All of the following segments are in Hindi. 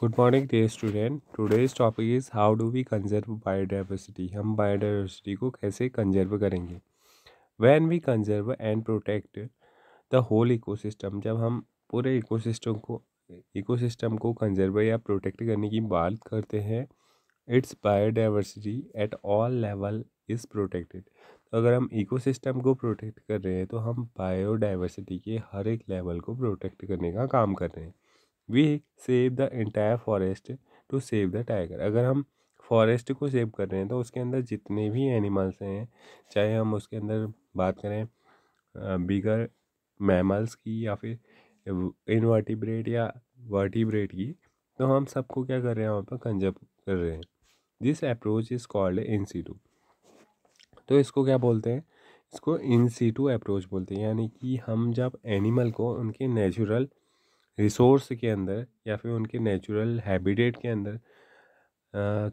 Good morning dear student today's topic is how do we conserve biodiversity हम बायोडाइवर्सिटी को कैसे कंजर्व करेंगे when we conserve and protect the whole ecosystem जब हम पूरे इकोसिस्टम को इकोसिस्टम को कंजर्व या प्रोटेक्ट करने की बात करते हैं it's biodiversity at all level is protected तो अगर हम इकोसिस्टम को प्रोटेक्ट कर रहे हैं तो हम बायोडाइवर्सिटी के हर एक लेवल को प्रोटेक्ट करने का काम कर रहे हैं we save the entire forest to save the tiger अगर हम फॉरेस्ट को सेव कर रहे हैं तो उसके अंदर जितने भी एनिमल्स हैं चाहे हम उसके अंदर बात करें बिगर मैमल्स की या फिर इनवर्टिब्रेट या वर्टिब्रेट की तो हम सबको क्या कर रहे हैं वहाँ पर कंजर्व कर रहे हैं this approach is called in situ तो इसको क्या बोलते हैं इसको इन सीटू अप्रोच बोलते हैं यानी कि हम जब एनिमल को उनके नेचुरल रिसोर्स के अंदर या फिर उनके नेचुरल हैबिटेट के अंदर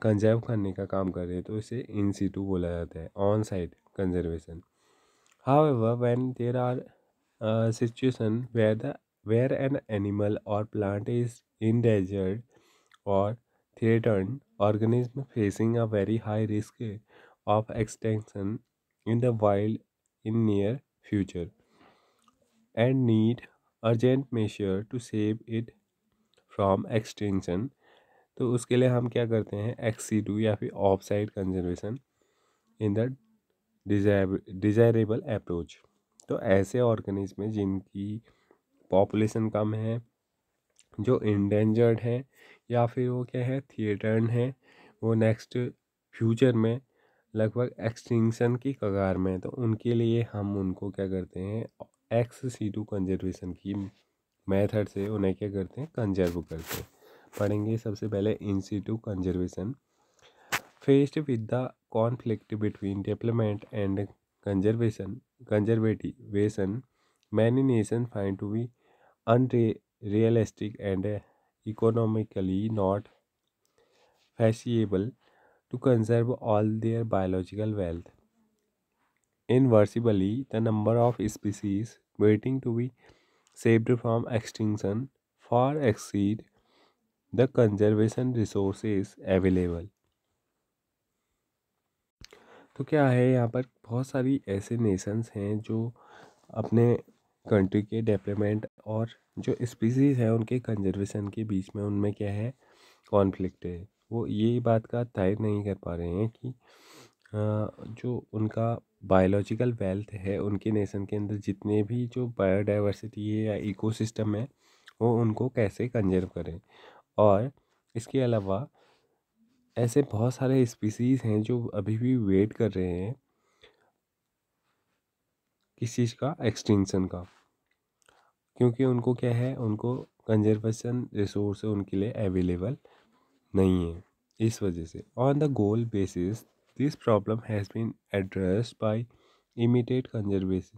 कंजर्व करने का काम कर रहे हैं तो इसे इन सीटू बोला जाता है on side conservation however when there are situation where the where an animal or plant is endangered or threatened organism facing a very high risk of extension in the wild in near future and need urgent measure to save it from extension तो उसके लिए हम क्या करते हैं एक्सी टू या फिर off side conservation in the desirable approach तो ऐसे ऑर्गेनिज्म में जिनकी पॉपुलेशन कम है जो इंडेंजर्ड हैं या फिर वो क्या है थिएटर्न हैं वो नेक्स्ट फ्यूचर में लगभग एक्सटिंक्शन की कगार में है तो उनके लिए हम उनको क्या करते हैं एक्स सी टू कंजर्वेशन की मेथड से उन्हें क्या करते हैं कंजर्व करते हैं पढ़ेंगे सबसे पहले in situ conservation faced with the conflict between development and conservation conservation many nation find to be realistic and economically not feasible to conserve all their biological wealth Inversely, the number of species waiting to be saved from extinction far exceed the conservation resources available. तो क्या है यहाँ पर बहुत सारी ऐसे नेशंस हैं जो अपने कंट्री के डेवलपमेंट और जो स्पीसीज़ हैं उनके कंजर्वेशन के बीच में उनमें क्या है कॉन्फ्लिक्ट है वो ये बात का तय नहीं कर पा रहे हैं कि जो उनका बायोलॉजिकल वेल्थ है उनके नेशन के अंदर जितने भी जो बायोडाइवर्सिटी है या इको है वो उनको कैसे कंजर्व करें और इसके अलावा ऐसे बहुत सारे स्पीसीज़ हैं जो अभी भी वेट कर रहे हैं किस चीज़ का एक्सटेंशन का क्योंकि उनको क्या है उनको कंजर्वेशन रिसोर्स उनके लिए अवेलेबल नहीं है इस वजह से on the goal basis This problem has been addressed by immediate conservationists.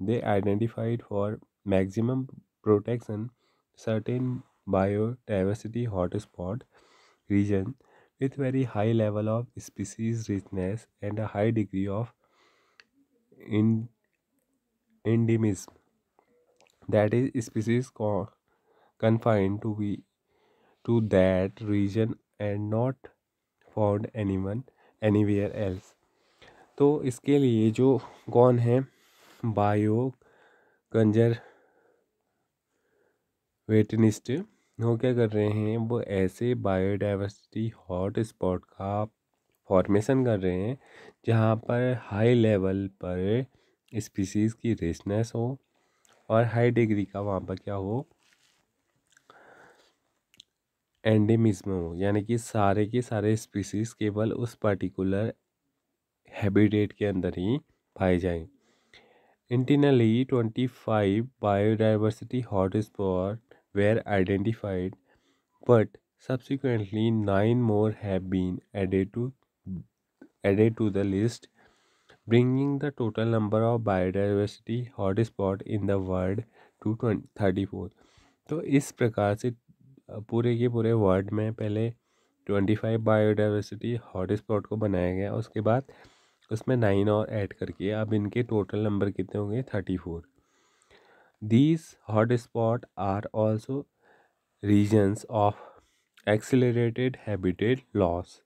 They identified for maximum protection certain biodiversity hotspot region with very high level of species richness and a high degree of in, endemism that is species confined to be to that region and not found any one anywhere else तो इसके लिए जो कौन है बायो कंजर वेटनिस्ट वो क्या कर रहे हैं वो ऐसे बायोडाइवर्सिटी हॉट स्पॉट का फॉर्मेशन कर रहे हैं जहाँ पर हाई लेवल पर स्पीसीज़ की रेसनेस हो और हाई डिग्री का वहाँ पर क्या हो एंडेमिज्म हो यानी कि सारे के सारे स्पीसीज केवल उस पर्टिकुलर हैबिटेट के अंदर ही पाए जाए internally twenty five biodiversity hot spot were identified but subsequently nine more have been added to added to the list bringing the total number of biodiversity hot spot in the world to twenty thirty four तो इस प्रकार से पूरे के पूरे वर्ल्ड में पहले twenty five biodiversity hot spot को बनाया गया उसके बाद उसमें नाइन और ऐड करके अब इनके टोटल नंबर कितने होंगे thirty four these hot spot are also regions of accelerated habitat loss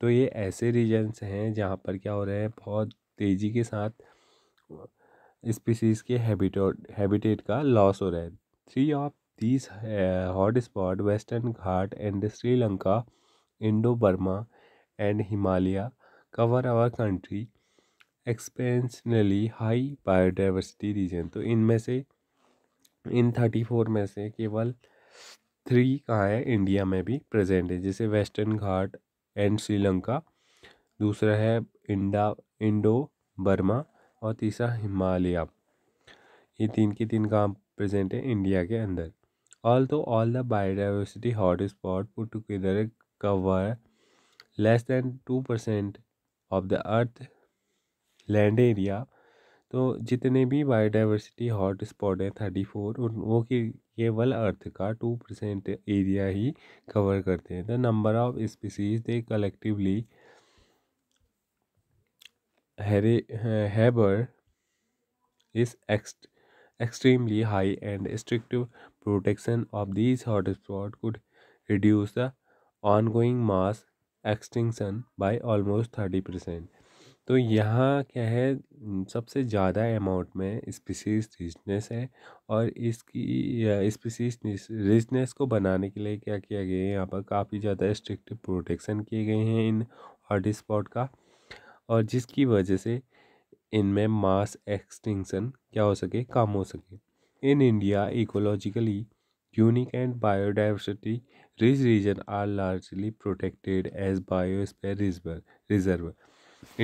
तो ये ऐसे रीजन्स हैं जहाँ पर क्या हो रहे हैं बहुत तेज़ी के साथ स्पीसीज़ के हैबिटेट का लॉस हो रहा है three of These hot spot western Ghat and Sri Lanka Indo Burma and and our country exceptionally high biodiversity region तो इनमें से इन थर्टी फोर में से केवल थ्री कहाँ है इंडिया में भी प्रेजेंट है जैसे वेस्टर्न घाट एंड श्रीलंका दूसरा है इंडा इंडो बर्मा और तीसरा हिमालय ये तीन के तीन कहाँ प्रेजेंट है इंडिया के अंदर Although all the biodiversity hotspots put together cover less than 2% of the earth land area तो जितने भी बायोडाइवर्सिटी हॉट स्पॉट हैं थर्टी फोर उन वो केवल अर्थ का टू परसेंट एरिया ही कवर करते हैं the number of species they collectively harbour is extremely high and strict Protection of these hotspots could reduce the ongoing mass extinction by almost thirty percent तो यहाँ क्या है सबसे ज़्यादा अमाउंट में स्पीसीज रिजनेस है और इसकी स्पीसीज रिजनेस को बनाने के लिए क्या किया गया है यहाँ पर काफ़ी ज़्यादा स्ट्रिक्ट प्रोटेक्शन किए गए हैं इन हॉटस्पॉट का और जिसकी वजह से इनमें मास एक्सटिंक्शन क्या हो सके कम हो सके In India, ecologically unique and biodiversity rich region are largely protected as biosphere reserve reserve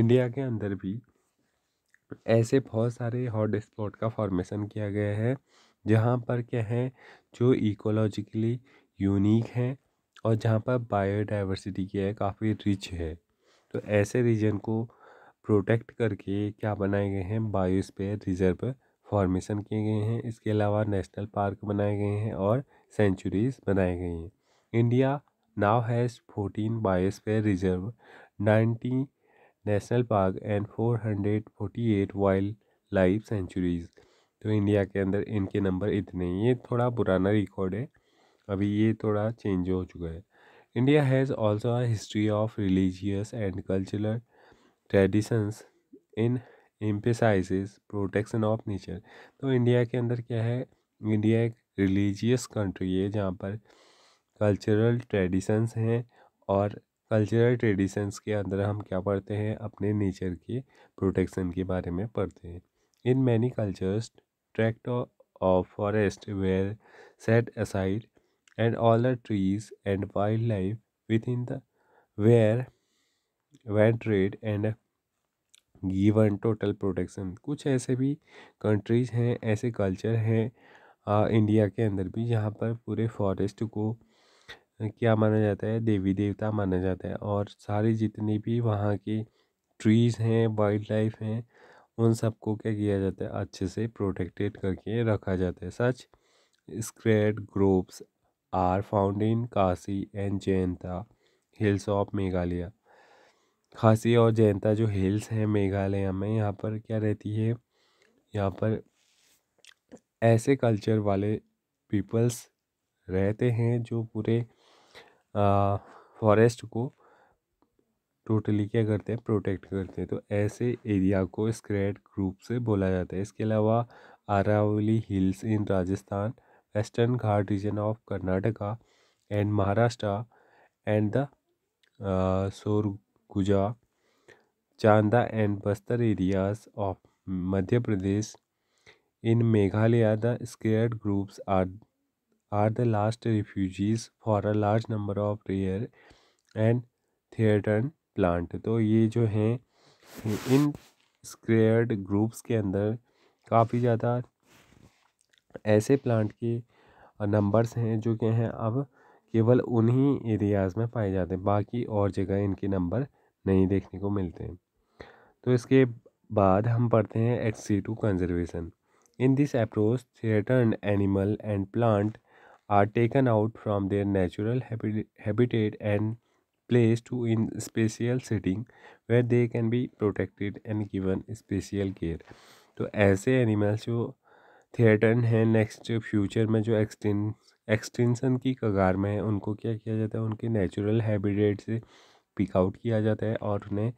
India के अंदर भी ऐसे बहुत सारे हॉटस्पॉट का फॉर्मेशन किया गया है जहाँ पर क्या है जो इकोलॉजिकली यूनिक हैं और जहाँ पर बायोडाइवर्सिटी क्या है काफ़ी रिच है तो ऐसे रीजन को प्रोटेक्ट करके क्या बनाए गए हैं बायोस्पेयर रिजर्व फॉर्मेशन किए गए हैं इसके अलावा नेशनल पार्क बनाए गए हैं और सेंचुरीज बनाए गए हैं India now has fourteen biosphere reserve ninety national park and four hundred forty eight wild life sanctuaries तो इंडिया के अंदर इनके नंबर इतने ये थोड़ा पुराना रिकॉर्ड है अभी ये थोड़ा चेंज हो चुका है India has also history of religious and cultural traditions in emphasises protection of nature तो इंडिया के अंदर क्या है इंडिया एक रिलीजियस कंट्री है जहाँ पर कल्चरल ट्रेडिशंस हैं और कल्चरल ट्रेडिशंस के अंदर हम क्या पढ़ते हैं अपने नेचर के प्रोटेक्शन के बारे में पढ़ते हैं in many cultures tract of forest were set aside and all the trees and wild life within the were venerated trade and given total protection कुछ ऐसे भी कंट्रीज़ हैं ऐसे कल्चर हैं इंडिया के अंदर भी जहाँ पर पूरे फॉरेस्ट को क्या माना जाता है देवी देवता माना जाता है और सारी जितनी भी वहाँ की ट्रीज़ हैं वाइल्ड लाइफ हैं उन सबको क्या किया जाता है अच्छे से प्रोटेक्टेड करके रखा जाता है such sacred groves are found in Khasi and Jaintia hills of Meghalaya Khasi और जयंता जो हिल्स हैं मेघालय में यहाँ पर क्या रहती है यहाँ पर ऐसे कल्चर वाले पीपल्स रहते हैं जो पूरे फॉरेस्ट को टोटली क्या करते हैं प्रोटेक्ट करते हैं तो ऐसे एरिया को स्क्रेड ग्रुप से बोला जाता है इसके अलावा Aravalli hills in Rajasthan western Ghat region of Karnataka and Maharashtra and the Surguja Chanda and Bastar areas of Madhya Pradesh in Meghalaya, the scared groups are are the last refugees for a large number of rare and threatened plant. तो ये जो हैं इन स्क्रेयर्ड ग्रुप्स के अंदर काफ़ी ज़्यादा ऐसे प्लांट के नंबर्स हैं जो क्या हैं अब केवल उन्हीं एरियाज़ में पाए जाते हैं बाकी और जगह इनके नंबर नहीं देखने को मिलते हैं तो इसके बाद हम पढ़ते हैं ex situ conservation in this approach threatened animal and plant are taken out from their natural habitat and place to in special setting where they can be protected and given special care तो ऐसे एनिमल्स जो थिएटर्न हैं नेक्स्ट फ्यूचर में जो एक्सटें एक्सटेंसन की कगार में है उनको क्या किया जाता है उनके नेचुरल हैबिटेट से पिकआउट किया जाता है और उन्हें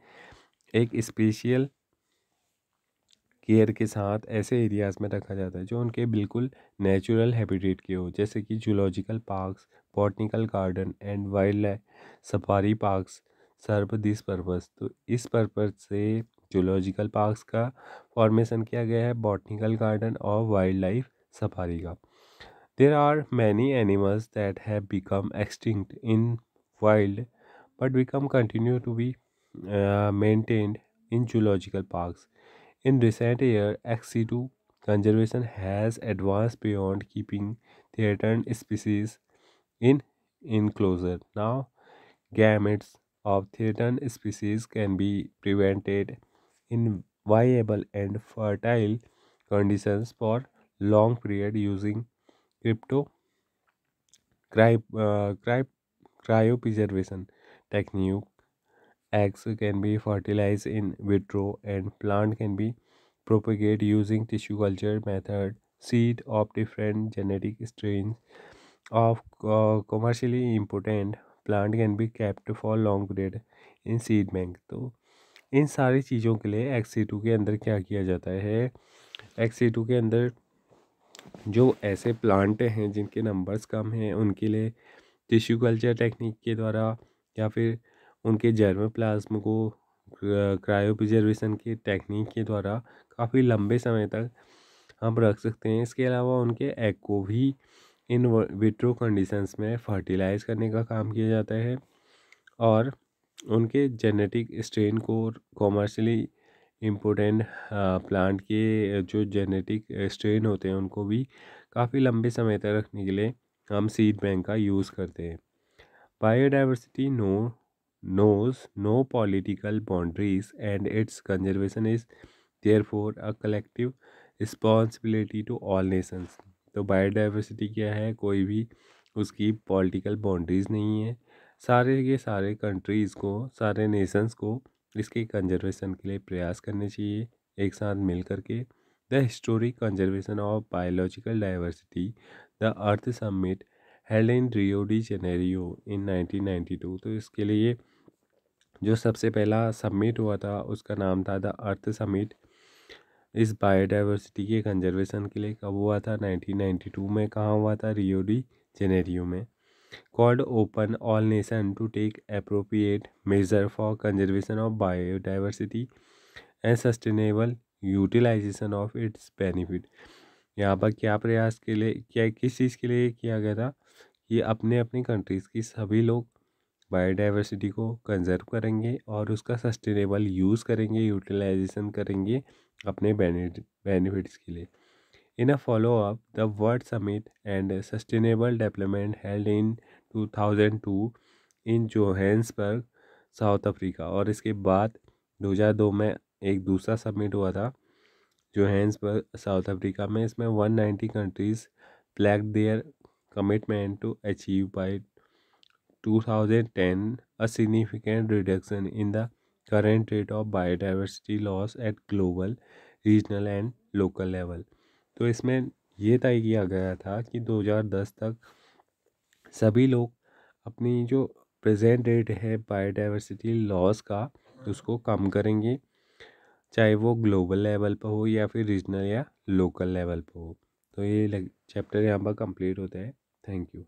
एक स्पेशल केयर के साथ ऐसे एरियाज़ में रखा जाता है जो उनके बिल्कुल नेचुरल हैबिटेट के हो जैसे कि zoological parks botanical garden and wild life safari parks serve this purpose तो इस पर्पज से जूलॉजिकल पार्क्स का फॉर्मेशन किया गया है बॉटनिकल गार्डन और वाइल्ड लाइफ सफारी का there are many animals that have become extinct in wild but become continue to be uh, maintained in zoological parks. In recent years, ex situ conservation has advanced beyond keeping threatened species in enclosure. Now, gametes of threatened species can be prevented in viable and fertile conditions for long period using crypto cry, uh, cry, cryopreservation technique. Eggs can be fertilized in vitro and plant can be propagated using tissue culture method. Seed of different genetic strains of uh, commercially important plant can be kept for long period in seed bank तो इन सारी चीज़ों के लिए एक्सी टू के अंदर क्या किया जाता है एक्सी टू के अंदर जो ऐसे प्लांट हैं जिनके नंबर्स कम हैं उनके लिए टिश्यू कल्चर टेक्निक के द्वारा या फिर उनके जर्म प्लाज्म को क्रायोप्रिजर्वेशन के टेक्निक के द्वारा काफ़ी लंबे समय तक हम रख सकते हैं इसके अलावा उनके एग को भी इन विट्रो कंडीशंस में फर्टिलाइज करने का काम किया जाता है और उनके जेनेटिक स्ट्रेन को कॉमर्शली इम्पोर्टेंट प्लांट के जो जेनेटिक स्ट्रेन होते हैं उनको भी काफ़ी लंबे समय तक रखने के लिए हम सीड बैंक का यूज़ करते हैं no knows no political boundaries and its conservation is there for a collective responsibility to all nations तो बायोडाइवर्सिटी क्या है कोई भी उसकी पॉलिटिकल बाउंड्रीज़ नहीं है सारे के सारे कंट्रीज़ को सारे नेशंस को इसके कंजर्वेशन के लिए प्रयास करने चाहिए एक साथ मिल करके the historic conservation of biological diversity the earth summit held in Rio de Janeiro in 1992 तो इसके लिए जो सबसे पहला सबमिट हुआ था उसका नाम था द अर्थ समिट इस बायोडाइवर्सिटी के कंजर्वेशन के लिए कब हुआ था 1992 में कहाँ हुआ था रियो डी जेनेरियो में called upon all nation to take appropriate measure for conservation of biodiversity and sustainable utilisation of its benefit यहाँ पर क्या प्रयास के लिए क्या किस चीज़ के लिए किया गया था ये अपने अपनी कंट्रीज़ की सभी लोग बायोडाइवर्सिटी को कंजर्व करेंगे और उसका सस्टेनेबल यूज़ करेंगे यूटिलाइजेशन करेंगे अपने बेनिफिट्स के लिए in a follow up the world summit and sustainable development held in 2002 in Johannesburg South Africa और इसके बाद 2002 में एक दूसरा समिट हुआ था जोहेंसबर्ग साउथ अफ्रीका में इसमें 190 countries flag their commitment to achieve by 2010 a significant reduction in the current rate of biodiversity loss at global regional and local level तो इसमें ये तय किया गया था कि 2010 तक सभी लोग अपनी जो प्रेजेंट रेट है बायोडाइवर्सिटी लॉस का उसको कम करेंगे चाहे वो ग्लोबल लेवल पर हो या फिर रीजनल या लोकल लेवल पर हो तो ये चैप्टर यहाँ पर कंप्लीट होता है Thank you.